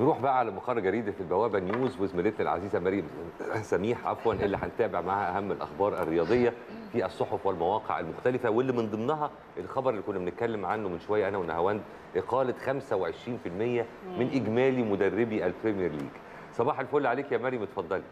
نروح بقى على مقر جريده البوابه نيوز وزميلتنا العزيزه مريم سميح عفوا اللي هنتابع معاها اهم الاخبار الرياضيه في الصحف والمواقع المختلفه واللي من ضمنها الخبر اللي كنا بنتكلم عنه من شويه انا ونهاوند اقاله 25% من اجمالي مدربي البريمير ليج صباح الفل عليك يا مريم اتفضلي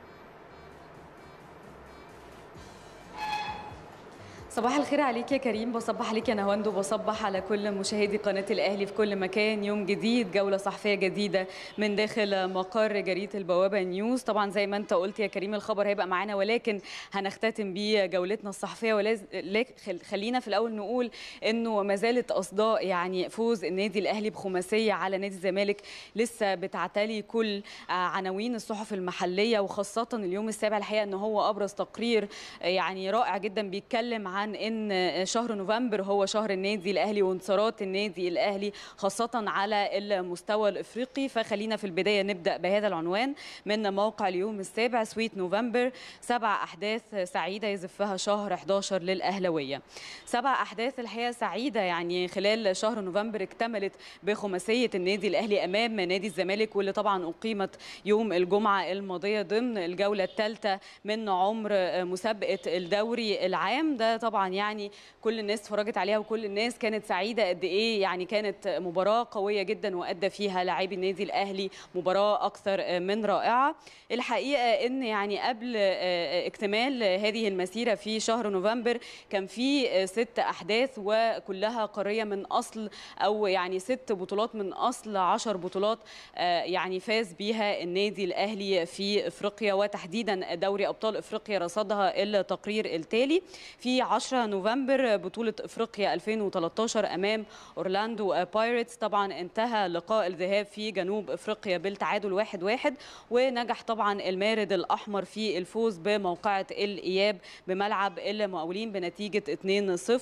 صباح الخير عليك يا كريم بصبح عليك يا نهاوند وبصبح على كل مشاهدي قناة الأهلي في كل مكان يوم جديد جولة صحفية جديدة من داخل مقر جريدة البوابة نيوز طبعا زي ما انت قلت يا كريم الخبر هيبقى معانا ولكن هنختتم بيه جولتنا الصحفية ولكن خلينا في الأول نقول أنه ما زالت أصداء يعني فوز النادي الأهلي بخماسية على نادي الزمالك لسه بتعتلي كل عناوين الصحف المحلية وخاصة اليوم السابع الحقيقة أنه هو أبرز تقرير يعني رائع جدا بيتكلم عن ان شهر نوفمبر هو شهر النادي الاهلي وانتصارات النادي الاهلي خاصه على المستوى الافريقي فخلينا في البدايه نبدا بهذا العنوان من موقع اليوم السابع سويت نوفمبر سبع احداث سعيده يزفها شهر 11 للاهلاويه سبع احداث الحقيقه سعيده يعني خلال شهر نوفمبر اكتملت بخماسيه النادي الاهلي امام نادي الزمالك واللي طبعا اقيمت يوم الجمعه الماضيه ضمن الجوله الثالثه من عمر مسابقه الدوري العام ده طبعا طبعا يعني كل الناس اتفرجت عليها وكل الناس كانت سعيده قد ايه يعني كانت مباراه قويه جدا وادى فيها لاعبي النادي الاهلي مباراه اكثر من رائعه الحقيقه ان يعني قبل آه، آه، اكتمال هذه المسيره في شهر نوفمبر كان في ست احداث وكلها قاريه من اصل او يعني ست بطولات من اصل 10 بطولات آه، يعني فاز بيها النادي الاهلي في افريقيا وتحديدا دوري ابطال افريقيا رصدها التقرير التالي في 10 10 نوفمبر بطولة أفريقيا 2013 أمام أورلاندو بايرتس طبعا انتهى لقاء الذهاب في جنوب أفريقيا بالتعادل 1-1 واحد واحد ونجح طبعا المارد الأحمر في الفوز بموقعة الإياب بملعب المقاولين بنتيجة 2-0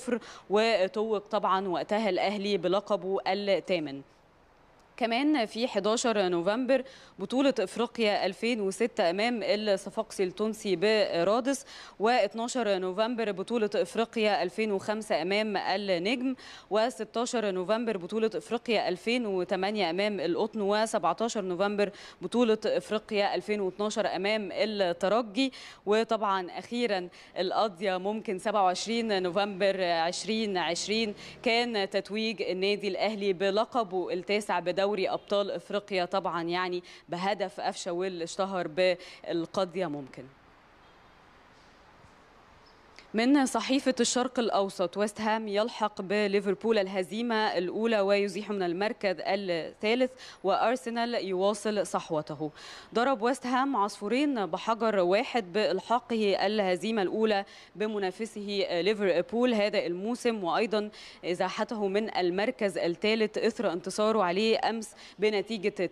وتوج طبعا وقتها الأهلي بلقبه الثامن كمان في 11 نوفمبر بطولة أفريقيا 2006 أمام الصفاقسي التونسي برادس و12 نوفمبر بطولة أفريقيا 2005 أمام النجم و16 نوفمبر بطولة أفريقيا 2008 أمام القطن و17 نوفمبر بطولة أفريقيا 2012 أمام الترجي وطبعا أخيرا القضية ممكن 27 نوفمبر 2020 كان تتويج النادي الأهلي بلقبه التاسع بدوري دوري أبطال إفريقيا طبعا يعني بهدف ويل اشتهر بالقضية ممكن من صحيفة الشرق الأوسط ويست هام يلحق بليفربول الهزيمة الأولى ويزيح من المركز الثالث وأرسنال يواصل صحوته ضرب ويست هام عصفورين بحجر واحد بإلحاقه الهزيمة الأولى بمنافسه ليفربول هذا الموسم وأيضا إزاحته من المركز الثالث إثر انتصاره عليه أمس بنتيجة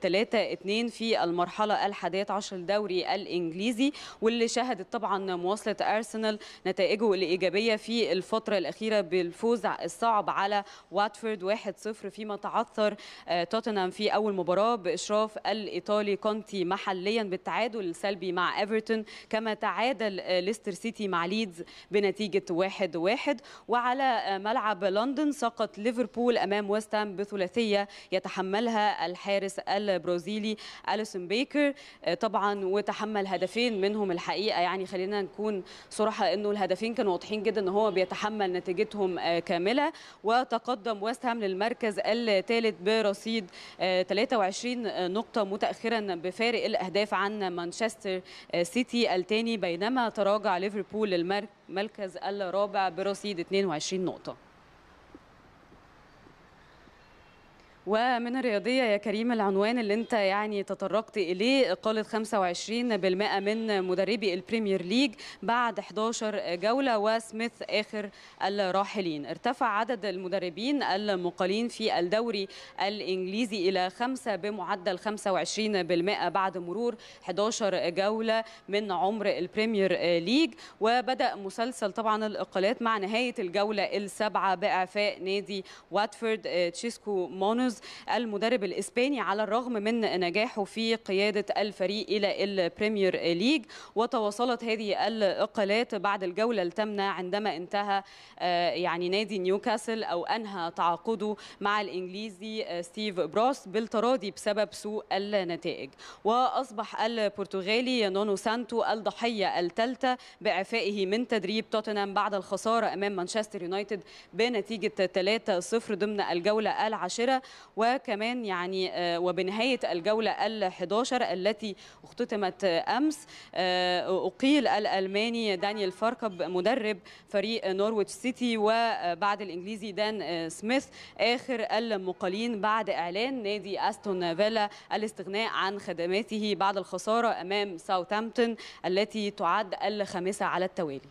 3-2 في المرحلة الحادية عشر الدوري الإنجليزي واللي شهدت طبعا مواصلة أرسنال نتائجه نتائجه الإيجابية في الفترة الأخيرة بالفوز الصعب على واتفورد 1-0 فيما تعثر آه، توتنهام في أول مباراة بإشراف الإيطالي كونتي محليا بالتعادل السلبي مع إيفرتون كما تعادل آه، ليستر سيتي مع ليدز بنتيجة 1-1 وعلى آه، ملعب لندن سقط ليفربول أمام ويست هام بثلاثية يتحملها الحارس البرازيلي أليسون بيكر طبعا وتحمل هدفين منهم الحقيقة يعني خلينا نكون صراحة أنه الهدفين كانوا واضحين جدا ان هو بيتحمل نتيجتهم آه، كامله وتقدم ويست هام للمركز الثالث برصيد 23 آه، آه، نقطه متاخرا بفارق الاهداف عن مانشستر سيتي الثاني بينما تراجع ليفربول للمركز الرابع برصيد 22 نقطه ومن الرياضية يا كريم العنوان اللي انت يعني تطرقت إليه إقالة 25% من مدربي البريمير ليج بعد 11 جولة وسميث آخر الراحلين ارتفع عدد المدربين المقالين في الدوري الإنجليزي إلى خمسة بمعدل 25% بعد مرور 11 جولة من عمر البريمير ليج وبدأ مسلسل طبعا الإقالات مع نهاية الجولة السابعة بإعفاء نادي واتفورد آه، تشيسكو مونوز جوز المدرب الإسباني على الرغم من نجاحه في قيادة الفريق إلى البريمير ليج وتواصلت هذه الإقالات بعد الجولة الثامنة عندما انتهى آه، يعني نادي نيوكاسل أو أنهى تعاقده مع الإنجليزي آه، ستيف بروس بالتراضي بسبب سوء النتائج وأصبح البرتغالي نونو سانتو الضحية الثالثة بعفائه من تدريب توتنهام بعد الخسارة أمام مانشستر يونايتد بنتيجة 3-0 ضمن الجولة العاشرة وكمان يعني آه، وبنهاية الجولة ال11 التي اختتمت آه، أمس آه، أقيل الألماني دانيال فاركب مدرب فريق نورويتش سيتي وبعد الإنجليزي دان سميث آخر المقالين بعد إعلان نادي أستون فيلا الاستغناء عن خدماته بعد الخسارة أمام ساوثامبتون التي تعد الخامسة على التوالي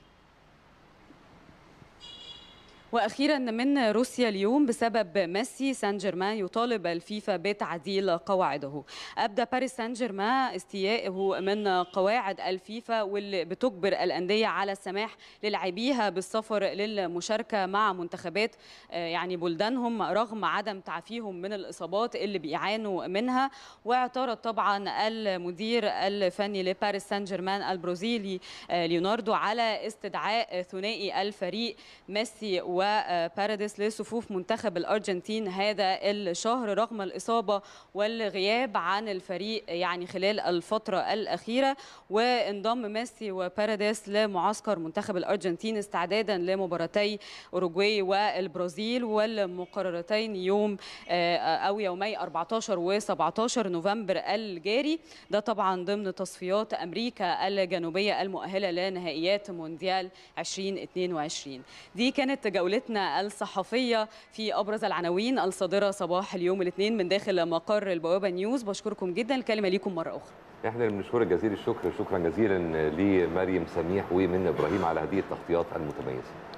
واخيرا من روسيا اليوم بسبب ميسي سان جيرمان يطالب الفيفا بتعديل قواعده ابدى باريس سان جيرمان استيائه من قواعد الفيفا واللي بتجبر الانديه على السماح للاعبيها بالسفر للمشاركه مع منتخبات آه، يعني بلدانهم رغم عدم تعافيهم من الاصابات اللي بيعانوا منها واعترض طبعا المدير الفني لباريس سان جيرمان البرازيلي آه، ليوناردو على استدعاء ثنائي الفريق ميسي و وباراديس لصفوف منتخب الأرجنتين هذا الشهر رغم الإصابة والغياب عن الفريق يعني خلال الفترة الأخيرة وانضم ميسي وباراديس لمعسكر منتخب الأرجنتين استعدادا لمباراتي أوروجواي والبرازيل والمقررتين يوم آه، أو يومي 14 و 17 نوفمبر الجاري ده طبعا ضمن تصفيات أمريكا الجنوبية المؤهلة لنهائيات مونديال 2022 دي كانت تجاوز جولتنا الصحفية في أبرز العناوين الصادرة صباح اليوم الاثنين من داخل مقر البوابة نيوز بشكركم جدا الكلمة ليكم مرة أخرى احنا بنشكر جزيل الشكر شكرا جزيلا لمريم سميح ومن ابراهيم على هذه التغطيات المتميزه